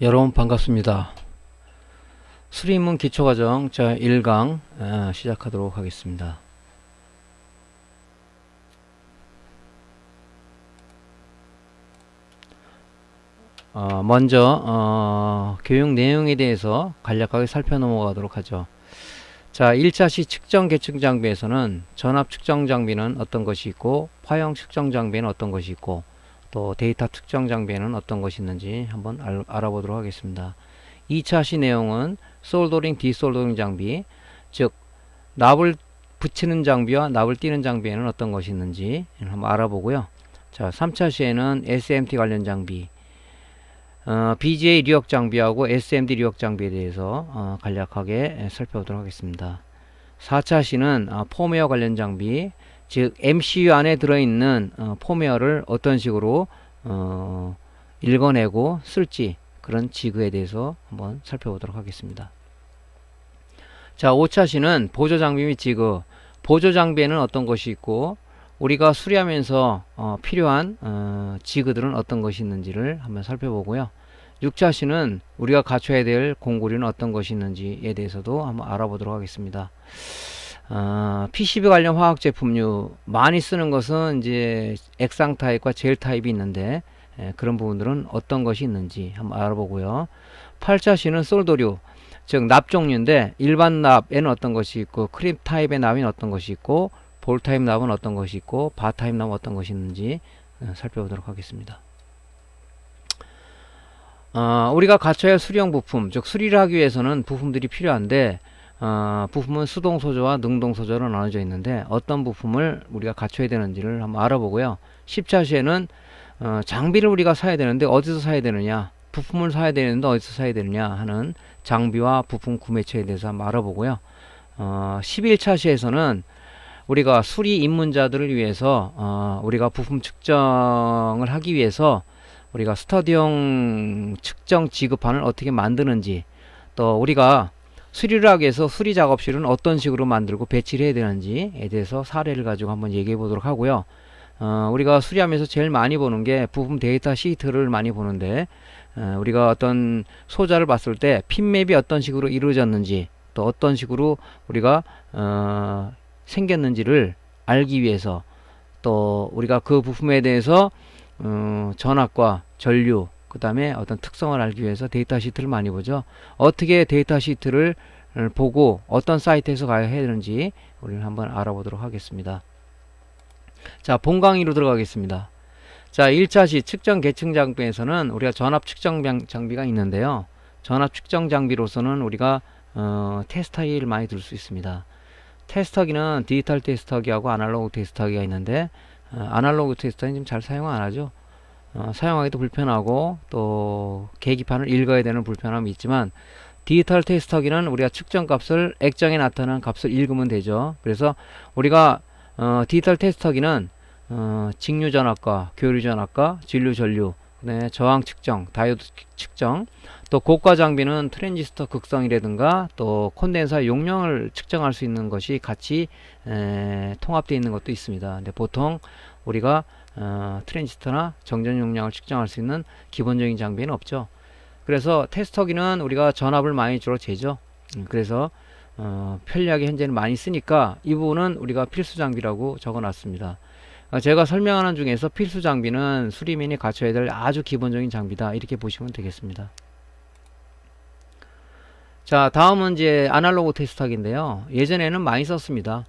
여러분 반갑습니다. 수리문 기초과정 자 1강 시작하도록 하겠습니다. 어, 먼저 어, 교육 내용에 대해서 간략하게 살펴 넘어가도록 하죠. 자 1차시 측정 계측 장비에서는 전압 측정 장비는 어떤 것이 있고 파형 측정 장비는 어떤 것이 있고 또 데이터 특정 장비에는 어떤 것이 있는지 한번 알, 아보도록 하겠습니다. 2차 시 내용은 솔더링, 디솔더링 장비, 즉 납을 붙이는 장비와 납을 띄는 장비에는 어떤 것이 있는지 한번 알아보고요. 자, 3차 시에는 SMT 관련 장비, 어, BGA 리역 장비하고 SMD 리역 장비에 대해서 어, 간략하게 살펴보도록 하겠습니다. 4차 시는 어, 펌웨어 관련 장비, 즉 MCU 안에 들어있는 어, 포메어를 어떤 식으로 어, 읽어내고 쓸지 그런 지그에 대해서 한번 살펴보도록 하겠습니다. 자, 5차시는 보조장비 및 지그 보조장비에는 어떤 것이 있고 우리가 수리하면서 어, 필요한 어, 지그들은 어떤 것이 있는지를 한번 살펴보고요. 6차시는 우리가 갖춰야 될 공구류는 어떤 것이 있는지에 대해서도 한번 알아보도록 하겠습니다. 아, PCB 관련 화학 제품류 많이 쓰는 것은 이제 액상 타입과 젤 타입이 있는데 예, 그런 부분들은 어떤 것이 있는지 한번 알아보고요. 팔자시는 솔도류 즉 납종류인데 일반 납에는 어떤 것이 있고 크림 타입의 납은 어떤 것이 있고 볼 타입 납은 어떤 것이 있고 바 타입 납은 어떤 것이 있는지 예, 살펴보도록 하겠습니다. 어, 우리가 갖춰야 할 수령 부품 즉 수리를 하기 위해서는 부품들이 필요한데 어, 부품은 수동 소조와 능동 소조로 나눠져 있는데 어떤 부품을 우리가 갖춰야 되는지를 한번 알아보고요. 10차 시에는 어, 장비를 우리가 사야 되는데 어디서 사야 되느냐 부품을 사야 되는데 어디서 사야 되느냐 하는 장비와 부품 구매처에 대해서 한번 알아보고요. 어, 11차 시에서는 우리가 수리 입문자들을 위해서 어, 우리가 부품 측정을 하기 위해서 우리가 스터디용 측정 지급판을 어떻게 만드는지 또 우리가 수리락에서 수리 작업실은 어떤 식으로 만들고 배치를 해야 되는지에 대해서 사례를 가지고 한번 얘기해 보도록 하고요. 어, 우리가 수리하면서 제일 많이 보는 게 부품 데이터 시트를 많이 보는데 어, 우리가 어떤 소자를 봤을 때 핀맵이 어떤 식으로 이루어졌는지 또 어떤 식으로 우리가 어, 생겼는지를 알기 위해서 또 우리가 그 부품에 대해서 어, 전압과 전류 그 다음에 어떤 특성을 알기 위해서 데이터 시트를 많이 보죠. 어떻게 데이터 시트를 보고 어떤 사이트에서 가야 되는지 우리는 한번 알아보도록 하겠습니다. 자, 본 강의로 들어가겠습니다. 자, 1차시 측정 계층 장비에서는 우리가 전압 측정 장비가 있는데요. 전압 측정 장비로서는 우리가 어, 테스터기를 많이 들 수 있습니다. 테스터기는 디지털 테스터기하고 아날로그 테스터기가 있는데 어, 아날로그 테스터는 지금 잘 사용 안 하죠. 어, 사용하기도 불편하고 또 계기판을 읽어야 되는 불편함이 있지만 디지털 테스터기는 우리가 측정 값을 액정에 나타난 값을 읽으면 되죠. 그래서 우리가 어, 디지털 테스터기는 어, 직류 전압과 교류 전압과 진류 전류 네, 저항 측정, 다이오드 측정, 또 고가 장비는 트랜지스터 극성이라든가 또 콘덴서 용량을 측정할 수 있는 것이 같이 통합되어 있는 것도 있습니다. 근데 보통 우리가 어, 트랜지스터나 정전 용량을 측정할 수 있는 기본적인 장비는 없죠. 그래서 테스터기는 우리가 전압을 많이 주로 재죠. 음, 그래서 어, 편리하게 현재는 많이 쓰니까 이 부분은 우리가 필수 장비라고 적어놨습니다. 어, 제가 설명하는 중에서 필수 장비는 수리민이 갖춰야 될 아주 기본적인 장비다 이렇게 보시면 되겠습니다. 자 다음은 이제 아날로그 테스터기인데요. 예전에는 많이 썼습니다.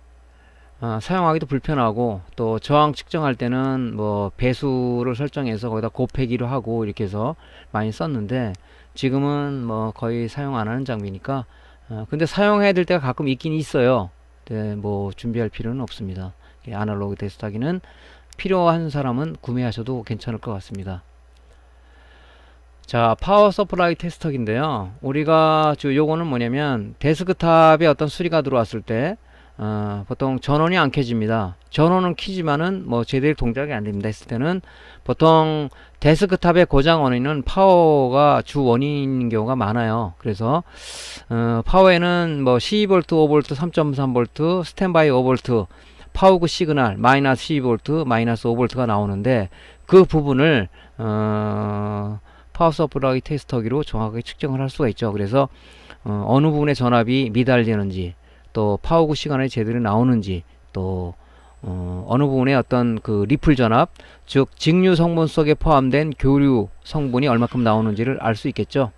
아, 사용하기도 불편하고 또 저항 측정할 때는 뭐 배수를 설정해서 거기다 곱해기로 하고 이렇게 해서 많이 썼는데 지금은 뭐 거의 사용 안 하는 장비니까 어, 근데 사용해야 될 때가 가끔 있긴 있어요 네, 뭐 준비할 필요는 없습니다 아날로그 데스타기는 필요한 사람은 구매하셔도 괜찮을 것 같습니다 자 파워 서플라이 테스터기인데요 우리가 주 요거는 뭐냐면 데스크탑에 어떤 수리가 들어왔을 때 어, 보통 전원이 안 켜집니다. 전원은 켜지만은 뭐 제대로 동작이 안 됩니다 했을 때는 보통 데스크탑의 고장 원인은 파워가 주 원인인 경우가 많아요. 그래서 어, 파워에는 뭐 12V, 5V, 3.3V, 스탠바이 5V, 파우그 시그널 마이너스 12V, 마이너스 5V가 나오는데 그 부분을 어, 파워 서플라이 테스터기로 정확하게 측정을 할 수가 있죠. 그래서 어, 어느 부분의 전압이 미달되는지 또 파워구 시간에 제대로 나오는지 또 어, 어느 부분에 어떤 그 리플 전압, 즉 직류 성분 속에 포함된 교류 성분이 얼마큼 나오는지를 알 수 있겠죠.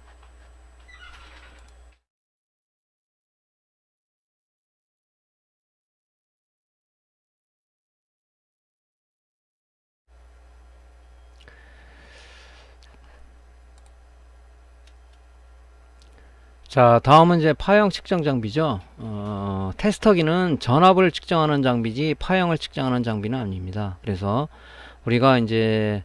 자 다음은 이제 파형 측정 장비죠 어, 테스터기는 전압을 측정하는 장비지 파형을 측정하는 장비는 아닙니다 그래서 우리가 이제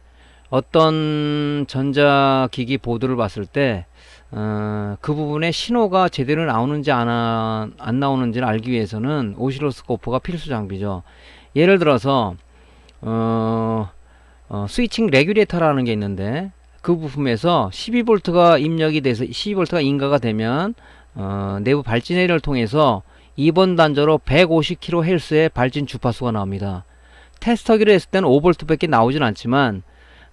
어떤 전자기기 보드를 봤을 때그 어, 그 부분에 신호가 제대로 나오는지 안, 안 나오는지를 알기 위해서는 오시로스코프가 필수 장비죠 예를 들어서 어, 어 스위칭 레귤레이터라는 게 있는데 그 부품에서 12V가 입력이 돼서 12V가 인가가 되면 어, 내부 발진회를 통해서 2번 단자로 150kHz의 발진 주파수가 나옵니다. 테스터기로 했을 때는 5V밖에 나오진 않지만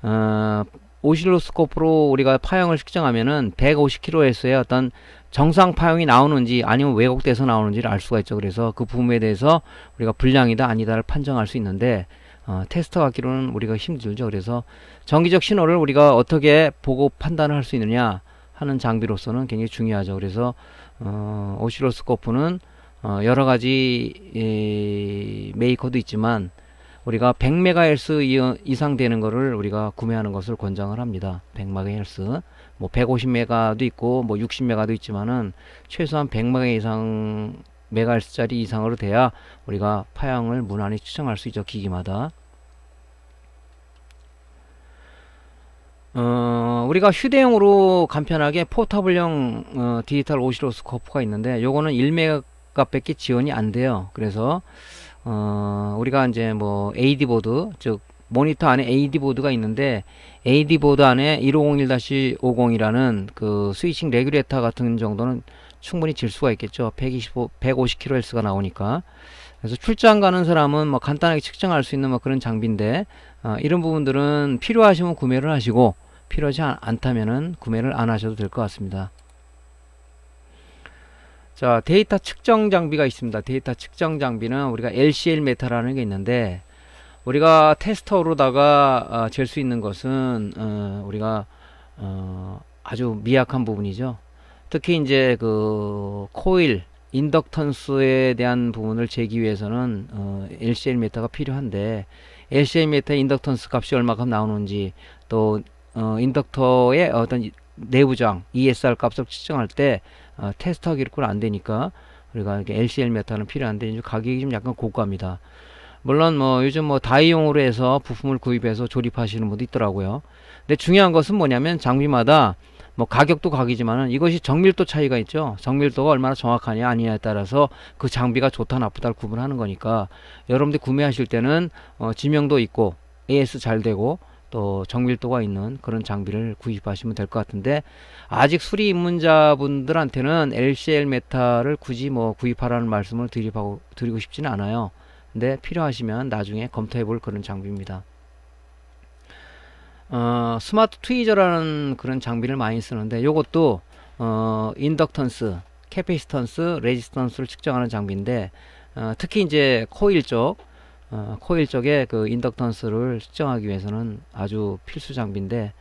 어, 오실로스코프로 우리가 파형을 측정하면은 150kHz의 어떤 정상 파형이 나오는지 아니면 왜곡돼서 나오는지를 알 수가 있죠. 그래서 그 부분에 대해서 우리가 불량이다 아니다를 판정할 수 있는데 어, 테스트하기로는 우리가 힘들죠. 그래서 정기적 신호를 우리가 어떻게 보고 판단을 할 수 있느냐 하는 장비로서는 굉장히 중요하죠. 그래서 어, 오시로스코프는 어, 여러 가지 에, 메이커도 있지만 우리가 100MHz 이상 되는 것을 우리가 구매하는 것을 권장을 합니다. 100MHz 뭐 150메가도 있고 뭐 60메가도 있지만은 최소한 100메가 이상 메가헬스짜리 이상으로 돼야 우리가 파형을 무난히 측정할 수 있죠. 기기마다. 어, 우리가 휴대용으로 간편하게 포터블형 어, 디지털 오시로스코프가 있는데 요거는 1메가밖에 지원이 안 돼요. 그래서 어, 우리가 이제 뭐 AD 보드 즉 모니터 안에 AD 보드가 있는데 AD 보드 안에 1501-50이라는 그 스위칭 레귤레터 같은 정도는 충분히 질 수가 있겠죠. 125, 150kHz가 나오니까. 그래서 출장 가는 사람은 뭐 간단하게 측정할 수 있는 뭐 그런 장비인데 어, 이런 부분들은 필요하시면 구매를 하시고 필요하지 않, 다면은 구매를 안 하셔도 될 것 같습니다. 자 데이터 측정 장비가 있습니다. 데이터 측정 장비는 우리가 LCL 메타라는 게 있는데 우리가 테스터로다가 어, 잴수 있는 것은 어, 우리가 어, 아주 미약한 부분이죠. 특히 이제 그 코일 인덕턴스에 대한 부분을 재기 위해서는 어, LCL 메타가 필요한데 LCL 메타 인덕턴스 값이 얼마큼 나오는지 또 어, 인덕터의 어떤 내부장 ESR 값을 측정할 때 어, 테스트하기로는안 되니까 우리가 그러니까 이렇게 LCL 메타는 필요한데 이제 가격이 좀 약간 고가입니다. 물론 뭐 요즘 뭐 다이용으로 해서 부품을 구입해서 조립하시는 분도 있더라고요. 근데 중요한 것은 뭐냐면 장비마다 뭐 가격도 가격이지만은 이것이 정밀도 차이가 있죠. 정밀도가 얼마나 정확하냐 아니냐에 따라서 그 장비가 좋다 나쁘다를 구분하는 거니까 여러분들 구매하실 때는 어, 지명도 있고 AS 잘 되고 또 정밀도가 있는 그런 장비를 구입하시면 될 것 같은데 아직 수리 입문자분들한테는 LCL 메타를 굳이 뭐 구입하라는 말씀을 드리고 싶지는 않아요. 근데 필요하시면 나중에 검토해 볼 그런 장비입니다. 어, 스마트 트위저라는 그런 장비를 많이 쓰는데 이것도 어, 인덕턴스, 캐피스턴스, 레지스턴스를 측정하는 장비인데 어, 특히 이제 코일 쪽 어, 코일 쪽에 그 인덕턴스를 측정하기 위해서는 아주 필수 장비인데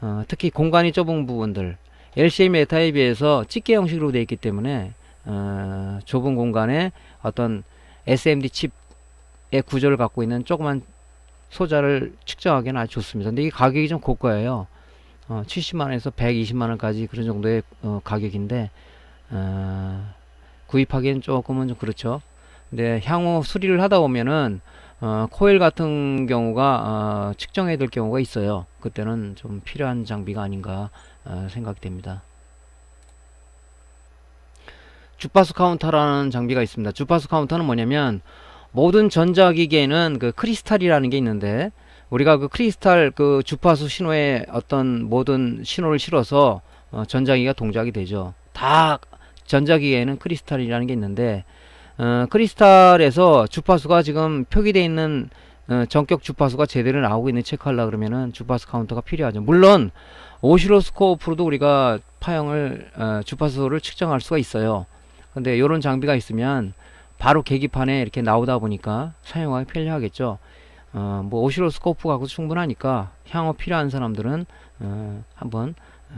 어, 특히 공간이 좁은 부분들 LCM 메타에 비해서 찍개 형식으로 되어 있기 때문에 어, 좁은 공간에 어떤 SMD 칩의 구조를 갖고 있는 조그만 소자를 측정하기는 아주 좋습니다. 근데 이 가격이 좀 고가예요. 어, 70만원에서 120만원까지 그런 정도의 어, 가격인데 어, 구입하기엔 조금은 좀 그렇죠. 근데 향후 수리를 하다 보면은 어, 코일 같은 경우가 어, 측정해야 될 경우가 있어요. 그때는 좀 필요한 장비가 아닌가 어, 생각됩니다. 주파수 카운터라는 장비가 있습니다. 주파수 카운터는 뭐냐면 모든 전자기기에는 그 크리스탈이라는 게 있는데 우리가 그 크리스탈 그 주파수 신호에 어떤 모든 신호를 실어서 어, 전자기가 동작이 되죠. 다 전자기기에는 크리스탈이라는 게 있는데 어, 크리스탈에서 주파수가 지금 표기되어 있는 어, 전격 주파수가 제대로 나오고 있는 체크하려 그러면은 주파수 카운터가 필요하죠. 물론 오시로스코프로도 우리가 파형을 어, 주파수를 측정할 수가 있어요. 근데 이런 장비가 있으면 바로 계기판에 이렇게 나오다 보니까 사용하기 편리하겠죠. 어, 뭐 오시로스코프 갖고 충분하니까 향후 필요한 사람들은 어, 한번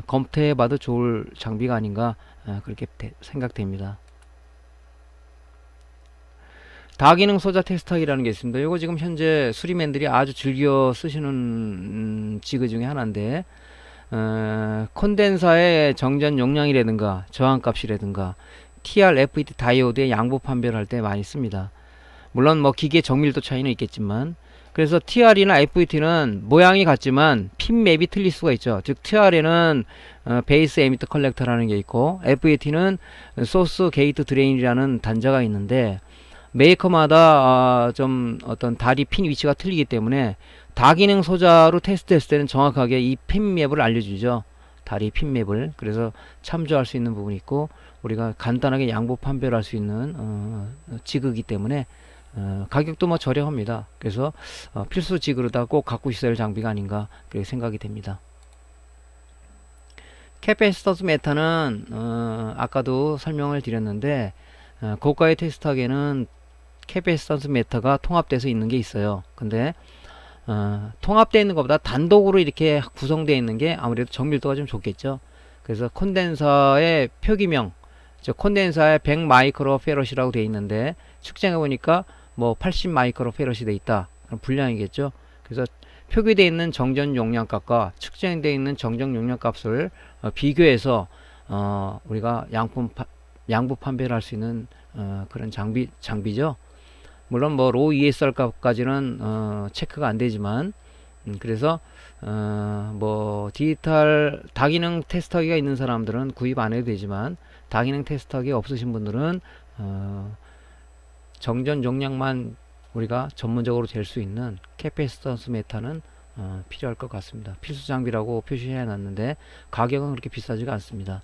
검토해봐도 좋을 장비가 아닌가 어, 그렇게 되, 생각됩니다. 다기능 소자 텍스타기라는 게 있습니다. 이거 지금 현재 수리맨들이 아주 즐겨 쓰시는 음, 지그 중에 하나인데 어, 콘덴서의 정전 용량이라든가 저항값이라든가 TRFET 다이오드의 양보 판별할 때 많이 씁니다. 물론 뭐 기계 정밀도 차이는 있겠지만 그래서 TR이나 FET는 모양이 같지만 핀 맵이 틀릴 수가 있죠. 즉 TR에는 어, 베이스 에미터 컬렉터라는 게 있고 FET는 소스 게이트 드레인이라는 단자가 있는데 메이커마다 어, 좀 어떤 다리 핀 위치가 틀리기 때문에 다기능 소자로 테스트했을 때는 정확하게 이 핀 맵을 알려주죠. 다리 핀 맵을 그래서 참조할 수 있는 부분이 있고 우리가 간단하게 양보 판별할 수 있는 어, 지그기 때문에 어, 가격도 뭐 저렴합니다. 그래서 어, 필수 지그로다 꼭 갖고 있어야 할 장비가 아닌가 그렇게 생각이 됩니다. 캐패시터스 메타는 어, 아까도 설명을 드렸는데 어, 고가의 테스트하기에는 캐패시터스 메타가 통합돼서 있는 게 있어요. 근데 어, 통합되어 있는 것보다 단독으로 이렇게 구성되어 있는 게 아무래도 정밀도가 좀 좋겠죠. 그래서 콘덴서의 표기명 콘덴서에 100 마이크로 페럿이라고 되어 있는데 측정해 보니까 뭐 80 마이크로 페럿이 되어 있다. 그럼 분량이겠죠. 그래서 표기되어 있는 정전 용량값과 측정되어 있는 정전 용량값을 어, 비교해서 어, 우리가 양품 파, 양부 판별할수 있는 어, 그런 장비 장비죠. 물론 뭐로 ESR 값까지는 어, 체크가 안 되지만 음, 그래서 어, 뭐 디지털 다기능 테스터기가 있는 사람들은 구입 안 해도 되지만 다기능 테스터기 없으신 분들은 어, 정전 용량만 우리가 전문적으로 될 수 있는 캐패스턴스 메타는 어, 필요할 것 같습니다. 필수 장비라고 표시해 놨는데 가격은 그렇게 비싸지가 않습니다.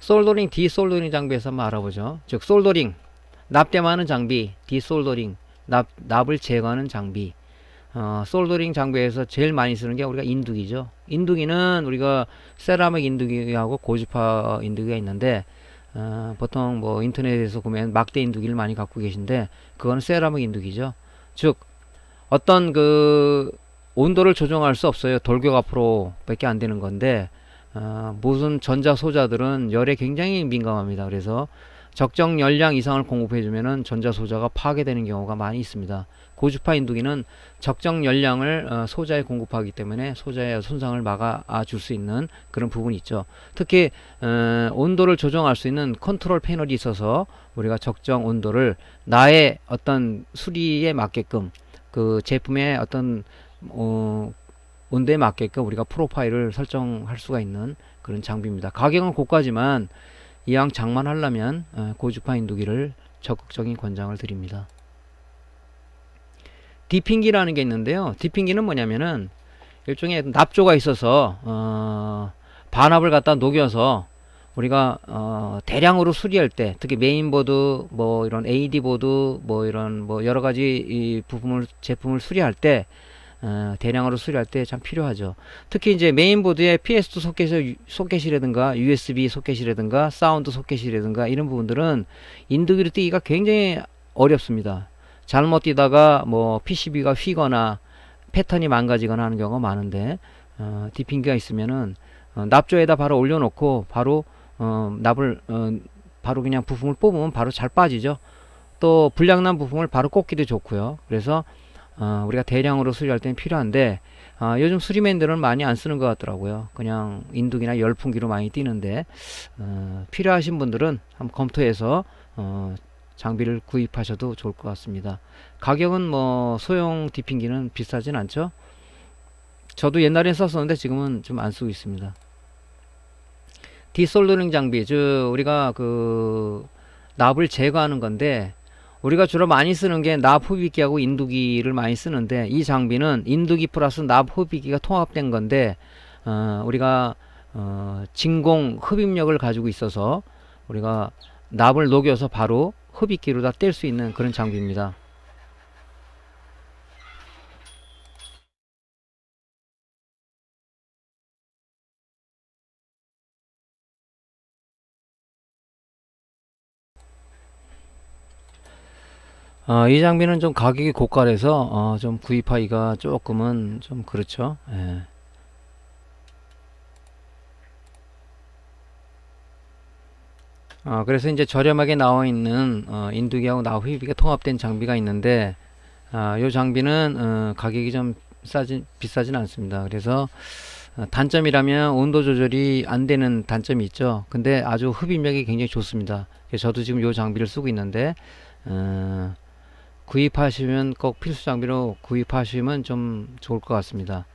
솔더링, 디솔더링 장비에서 한번 알아보죠. 즉 솔더링, 납땜하는 장비, 디솔더링, 납, 납을 제거하는 장비 어, 솔더링 장비에서 제일 많이 쓰는 게 우리가 인두기죠. 인두기는 우리가 세라믹 인두기하고 고지파 인두기가 있는데 어, 보통 뭐 인터넷에서 보면 막대 인두기를 많이 갖고 계신데 그거는 세라믹 인두기죠. 즉 어떤 그 온도를 조정할 수 없어요. 돌격 앞으로 밖에 안 되는 건데 어, 무슨 전자 소자들은 열에 굉장히 민감합니다. 그래서 적정 열량 이상을 공급해주면은 전자 소자가 파괴되는 경우가 많이 있습니다. 고주파 인두기는 적정 열량을 어, 소자에 공급하기 때문에 소자의 손상을 막아줄 수 있는 그런 부분이 있죠. 특히 어, 온도를 조정할 수 있는 컨트롤 패널이 있어서 우리가 적정 온도를 나의 어떤 수리에 맞게끔 그 제품의 어떤 어, 온도에 맞게끔 우리가 프로파일을 설정할 수가 있는 그런 장비입니다. 가격은 고가지만 이왕 장만하려면 어, 고주파 인두기를 적극적인 권장을 드립니다. 디핑기라는 게 있는데요. 디핑기는 뭐냐면은 일종의 납조가 있어서 어, 반압을 갖다 녹여서 우리가 어, 대량으로 수리할 때 특히 메인보드 뭐 이런 AD 보드 뭐 이런 뭐 여러 가지 이 부품을 제품을 수리할 때 어, 대량으로 수리할 때 참 필요하죠. 특히 이제 메인보드에 PS2 소켓, 소켓이라든가 USB 소켓이라든가 사운드 소켓이라든가 이런 부분들은 인두기로 뛰기가 굉장히 어렵습니다. 잘못 뛰다가 뭐 PCB가 휘거나 패턴이 망가지거나 하는 경우가 많은데 어, 디핑기가 있으면은 어, 납조에다 바로 올려놓고 바로 어, 납을 어, 바로 그냥 부품을 뽑으면 바로 잘 빠지죠. 또 불량난 부품을 바로 꽂기도 좋고요. 그래서 어, 우리가 대량으로 수리할 때는 필요한데 어, 요즘 수리맨들은 많이 안 쓰는 것 같더라고요. 그냥 인두기나 열풍기로 많이 뛰는데 어, 필요하신 분들은 한번 검토해서 어, 장비를 구입하셔도 좋을 것 같습니다. 가격은 뭐 소형 디핑기는 비싸진 않죠. 저도 옛날에 썼었는데 지금은 좀 안 쓰고 있습니다. 디솔더링 장비, 즉 우리가 그 납을 제거하는 건데 우리가 주로 많이 쓰는 게 납 흡입기하고 인두기를 많이 쓰는데 이 장비는 인두기 플러스 납 흡입기가 통합된 건데 어, 우리가 어, 진공 흡입력을 가지고 있어서 우리가 납을 녹여서 바로 흡비기로다뗄수 있는 그런 장비입니다. 어, 이 장비는 좀 가격이 고가라서 어, 좀 구입하기가 조금은 좀 그렇죠. 예. 어, 그래서 이제 저렴하게 나와 있는 어, 인두기하고 나후비가 통합된 장비가 있는데 아, 요 장비는 어, 가격이 좀 싸진 비싸진 않습니다. 그래서 어, 단점이라면 온도 조절이 안 되는 단점이 있죠. 근데 아주 흡입력이 굉장히 좋습니다. 저도 지금 요 장비를 쓰고 있는데 어, 구입하시면 꼭 필수 장비로 구입하시면 좀 좋을 것 같습니다.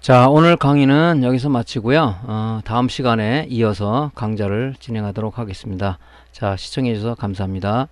자 오늘 강의는 여기서 마치고요. 어, 다음 시간에 이어서 강좌를 진행하도록 하겠습니다. 자 시청해주셔서 감사합니다.